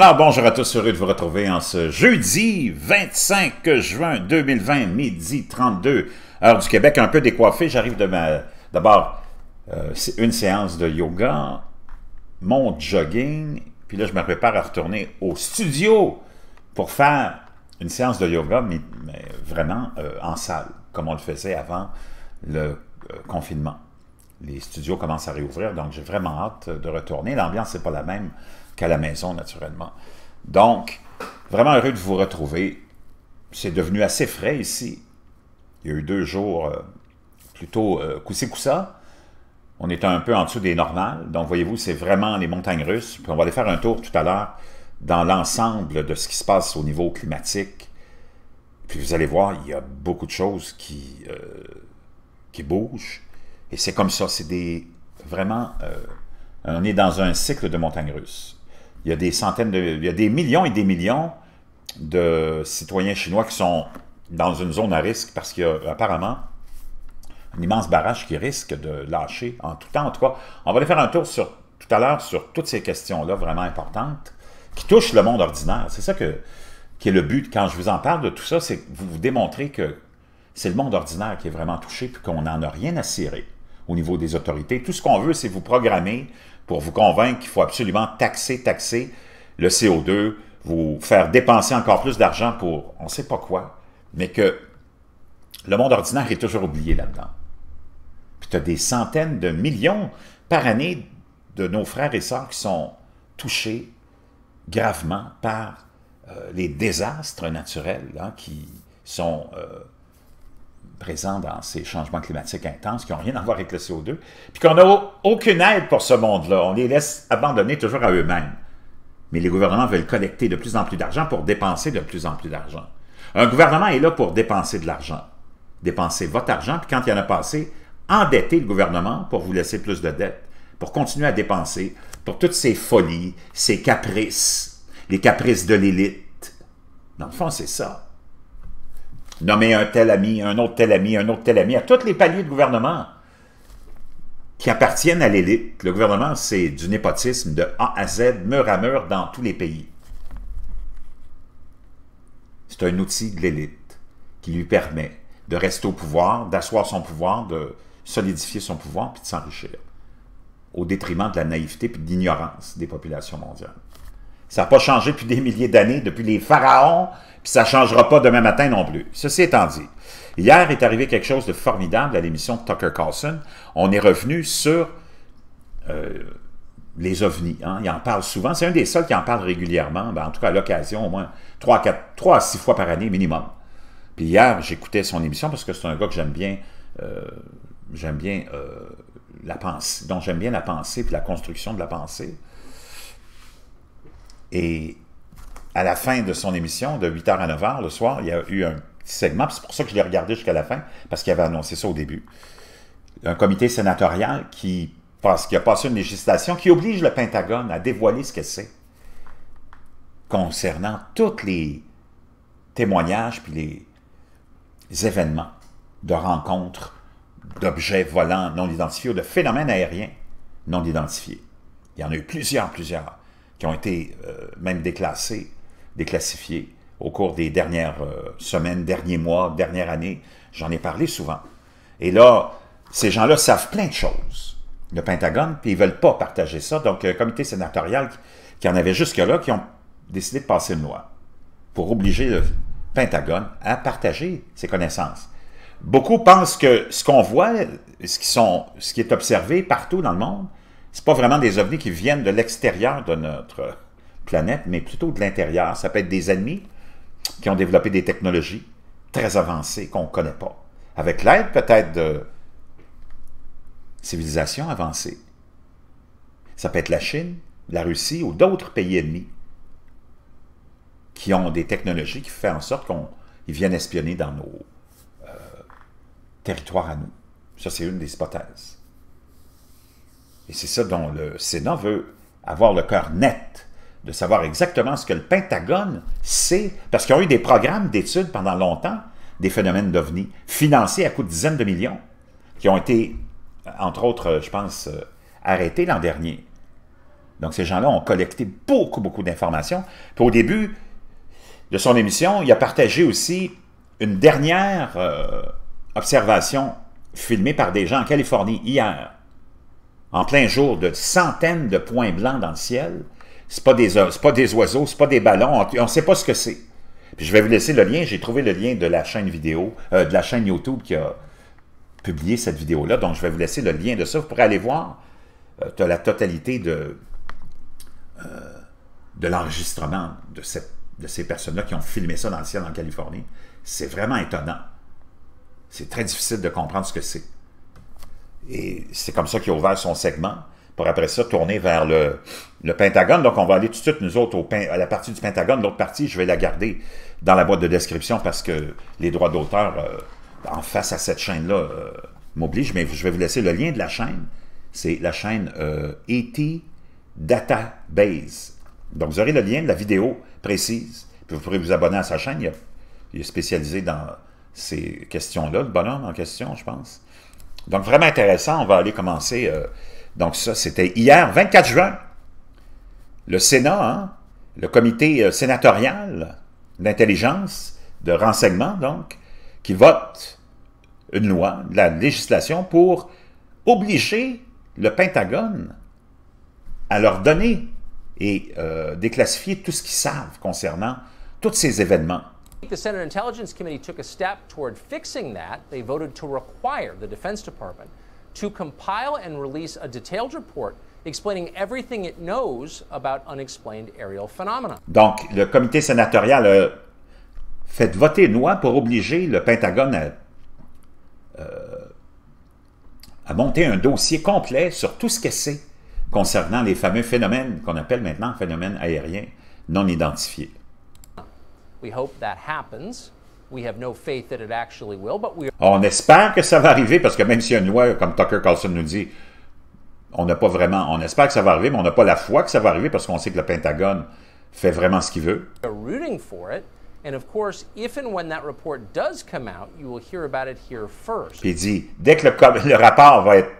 Alors bonjour à tous, heureux de vous retrouver en ce jeudi 25 juin 2020, midi 32, heure du Québec, un peu décoiffé. J'arrive de D'abord, euh, une séance de yoga, mon jogging, puis là je me prépare à retourner au studio pour faire une séance de yoga, mais, vraiment euh, en salle, comme on le faisait avant le euh, confinement. Les studios commencent à réouvrir, donc j'ai vraiment hâte de retourner. L'ambiance n'est pas la même qu'à la maison, naturellement. Donc, vraiment heureux de vous retrouver. C'est devenu assez frais ici. Il y a eu deux jours euh, plutôt euh, coussé-coussa. On est un peu en dessous des normales. Donc, voyez-vous, c'est vraiment les montagnes russes. Puis on va aller faire un tour tout à l'heure dans l'ensemble de ce qui se passe au niveau climatique. Puis vous allez voir, il y a beaucoup de choses qui, euh, qui bougent. Et c'est comme ça, c'est des... Vraiment, on est dans un cycle de montagnes russes il y a des centaines de... Il y a des millions et des millions de citoyens chinois qui sont dans une zone à risque parce qu'il y a apparemment un immense barrage qui risque de lâcher en tout temps. En tout cas, on va aller faire un tour sur, tout à l'heure sur toutes ces questions-là vraiment importantes qui touchent le monde ordinaire. C'est ça que, qui est le but quand je vous en parle de tout ça, c'est vous vous démontrer que c'est le monde ordinaire qui est vraiment touché puis qu'on n'en a rien à cirer au niveau des autorités. Tout ce qu'on veut, c'est vous programmer pour vous convaincre qu'il faut absolument taxer, taxer le CO2, vous faire dépenser encore plus d'argent pour on ne sait pas quoi, mais que le monde ordinaire est toujours oublié là-dedans. Puis tu as des centaines de millions par année de nos frères et sœurs qui sont touchés gravement par euh, les désastres naturels hein, qui sont euh, présents dans ces changements climatiques intenses qui n'ont rien à voir avec le CO2, puis qu'on n'a aucune aide pour ce monde-là. On les laisse abandonner toujours à eux-mêmes. Mais les gouvernements veulent collecter de plus en plus d'argent pour dépenser de plus en plus d'argent. Un gouvernement est là pour dépenser de l'argent. Dépenser votre argent, puis quand il y en a passé, endetter le gouvernement pour vous laisser plus de dettes, pour continuer à dépenser pour toutes ces folies, ces caprices, les caprices de l'élite. Dans le fond, c'est ça nommer un tel ami, un autre tel ami, un autre tel ami, à tous les paliers de gouvernement qui appartiennent à l'élite. Le gouvernement, c'est du népotisme de A à Z, mur à mur, dans tous les pays. C'est un outil de l'élite qui lui permet de rester au pouvoir, d'asseoir son pouvoir, de solidifier son pouvoir, puis de s'enrichir, au détriment de la naïveté et de l'ignorance des populations mondiales. Ça n'a pas changé depuis des milliers d'années, depuis les pharaons, puis ça ne changera pas demain matin non plus. Ceci étant dit, hier est arrivé quelque chose de formidable à l'émission Tucker Carlson. On est revenu sur euh, les ovnis. Hein. Il en parle souvent. C'est un des seuls qui en parle régulièrement, ben, en tout cas à l'occasion, au moins trois à 6 fois par année minimum. Puis hier, j'écoutais son émission parce que c'est un gars que j'aime bien, euh, j'aime bien euh, la pensée, dont j'aime bien la pensée puis la construction de la pensée. Et à la fin de son émission, de 8h à 9h le soir, il y a eu un petit segment, c'est pour ça que je l'ai regardé jusqu'à la fin, parce qu'il avait annoncé ça au début. Un comité sénatorial qui, parce qu'il a passé une législation qui oblige le Pentagone à dévoiler ce que c'est concernant tous les témoignages puis les, les événements de rencontres d'objets volants non identifiés ou de phénomènes aériens non identifiés. Il y en a eu plusieurs, plusieurs qui ont été euh, même déclassés, déclassifiés au cours des dernières euh, semaines, derniers mois, dernières années. J'en ai parlé souvent. Et là, ces gens-là savent plein de choses, le Pentagone, puis ils ne veulent pas partager ça. Donc, un euh, comité sénatorial qui, en avait jusque-là, qui ont décidé de passer une loi pour obliger le Pentagone à partager ses connaissances. Beaucoup pensent que ce qu'on voit, ce sont, ce qui est observé partout dans le monde, c'est pas vraiment des ovnis qui viennent de l'extérieur de notre planète, mais plutôt de l'intérieur. Ça peut être des ennemis qui ont développé des technologies très avancées qu'on ne connaît pas, avec l'aide peut-être de civilisations avancées. Ça peut être la Chine, la Russie ou d'autres pays ennemis qui ont des technologies qui font en sorte qu'ils viennent espionner dans nos euh, territoires à nous. Ça, c'est une des hypothèses. Et c'est ça dont le Sénat veut avoir le cœur net, de savoir exactement ce que le Pentagone sait, parce qu'ils ont eu des programmes d'études pendant longtemps des phénomènes d'OVNI, financés à coups de dizaines de millions, qui ont été, entre autres, je pense, euh, arrêtés l'an dernier. Donc ces gens-là ont collecté beaucoup, beaucoup d'informations. Puis au début de son émission, il a partagé aussi une dernière euh, observation filmée par des gens en Californie hier, en plein jour de centaines de points blancs dans le ciel. Ce pas des pas des oiseaux, c'est pas des ballons, on ne sait pas ce que c'est. Puis je vais vous laisser le lien, j'ai trouvé le lien de la chaîne vidéo, euh, de la chaîne YouTube qui a publié cette vidéo-là, donc je vais vous laisser le lien de ça, vous pourrez aller voir euh, as la totalité de, euh, de l'enregistrement de, de ces personnes-là qui ont filmé ça dans le ciel en Californie. C'est vraiment étonnant. C'est très difficile de comprendre ce que c'est. Et c'est comme ça qu'il a ouvert son segment pour après ça tourner vers le, Pentagone. Donc, on va aller tout de suite, nous autres, à la partie du Pentagone. L'autre partie, je vais la garder dans la boîte de description parce que les droits d'auteur euh, en face à cette chaîne-là euh, m'obligent. Mais je vais vous laisser le lien de la chaîne. C'est la chaîne ET euh, e Database. Donc, vous aurez le lien de la vidéo précise. Puis vous pourrez vous abonner à sa chaîne. il est spécialisé dans ces questions-là, le bonhomme en question, je pense. Donc, vraiment intéressant. On va aller commencer. Euh, donc, ça, c'était hier, 24 juin. Le Sénat, hein, le comité euh, sénatorial d'intelligence, de renseignement, donc, qui vote une loi, de la législation pour obliger le Pentagone à leur donner et euh, déclassifier tout ce qu'ils savent concernant tous ces événements The Senate Intelligence Committee took a step toward fixing that. They voted to require the Defense Department to compile and release a detailed report explaining everything it knows about unexplained aerial phenomena. Donc, le comité sénatorial a fait voter une loi pour obliger le Pentagone à, euh, à monter un dossier complet sur tout ce qu'elle sait concernant les fameux phénomènes qu'on appelle maintenant phénomènes aériens non identifiés. On espère que ça va arriver parce que même si un a loi, comme Tucker Carlson nous dit, on n'a pas vraiment, on espère que ça va arriver, mais on n'a pas la foi que ça va arriver parce qu'on sait que le Pentagone fait vraiment ce qu'il veut. Puis il dit, dès que le, rapport va être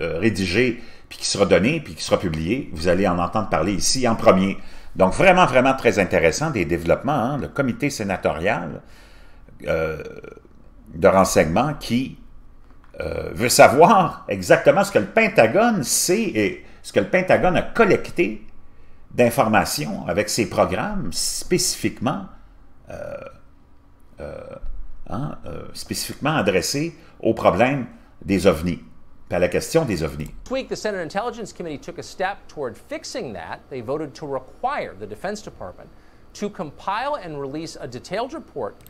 euh, rédigé, puis qui sera donné, puis qui sera publié, vous allez en entendre parler ici en premier. Donc, vraiment, vraiment très intéressant des développements. Hein, le comité sénatorial euh, de renseignement qui euh, veut savoir exactement ce que le Pentagone sait et ce que le Pentagone a collecté d'informations avec ses programmes spécifiquement, euh, hein, spécifiquement adressés aux problèmes des ovnis à la question des ovnis.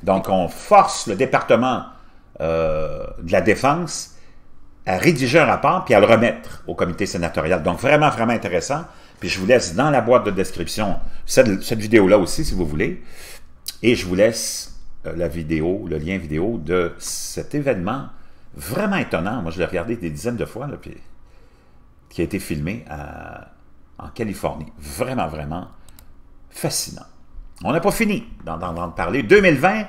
Donc, on force le département euh, de la Défense à rédiger un rapport puis à le remettre au comité sénatorial. Donc, vraiment, vraiment intéressant. Puis je vous laisse dans la boîte de description cette, cette vidéo-là aussi, si vous voulez. Et je vous laisse euh, la vidéo, le lien vidéo de cet événement vraiment étonnant. Moi, je l'ai regardé des dizaines de fois, là, puis, qui a été filmé en Californie. Vraiment, vraiment fascinant. On n'a pas fini d'en parler. 2020,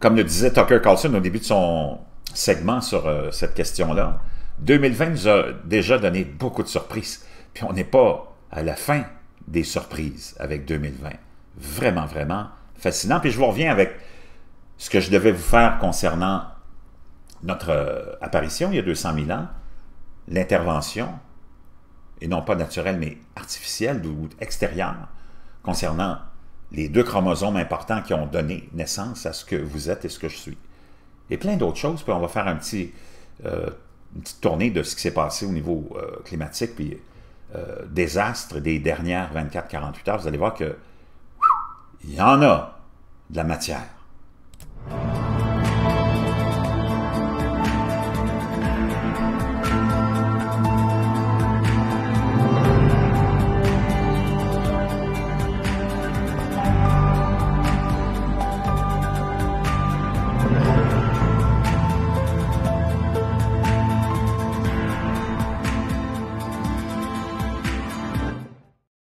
comme le disait Tucker Carlson au début de son segment sur euh, cette question-là, 2020 nous a déjà donné beaucoup de surprises. Puis on n'est pas à la fin des surprises avec 2020. Vraiment, vraiment fascinant. Puis je vous reviens avec ce que je devais vous faire concernant notre euh, apparition il y a 200 000 ans, l'intervention, et non pas naturelle mais artificielle ou extérieure, concernant les deux chromosomes importants qui ont donné naissance à ce que vous êtes et ce que je suis. Et plein d'autres choses, puis on va faire un petit, euh, une petite tournée de ce qui s'est passé au niveau euh, climatique, puis des désastre des dernières 24-48 heures. Vous allez voir que il y en a de la matière.